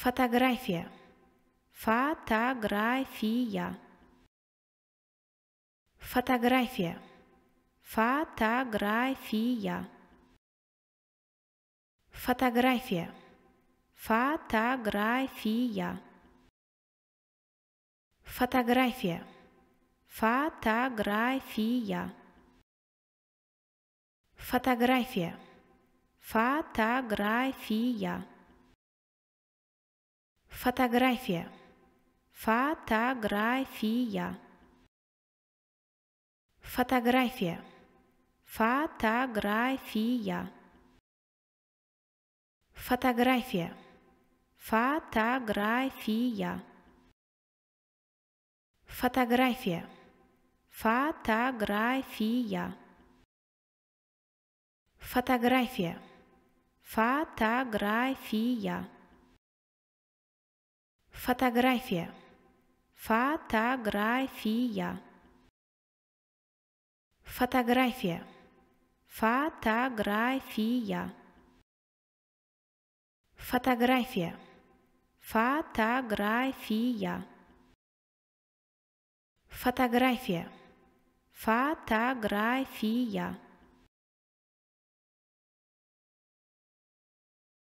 Фотография. Фотография. Фотография. Фотография. Фотография. Фотография. Фотография. Фотография. Фотография. Фотография. Фотография. Фотография. Фотография. Фотография. Фотография. Фотография. Фотография. Фотография. Фотография. Фотография. Фотография. Фотография. Фотография. Фотография. Фотография. Фотография. Фотография. Фотография.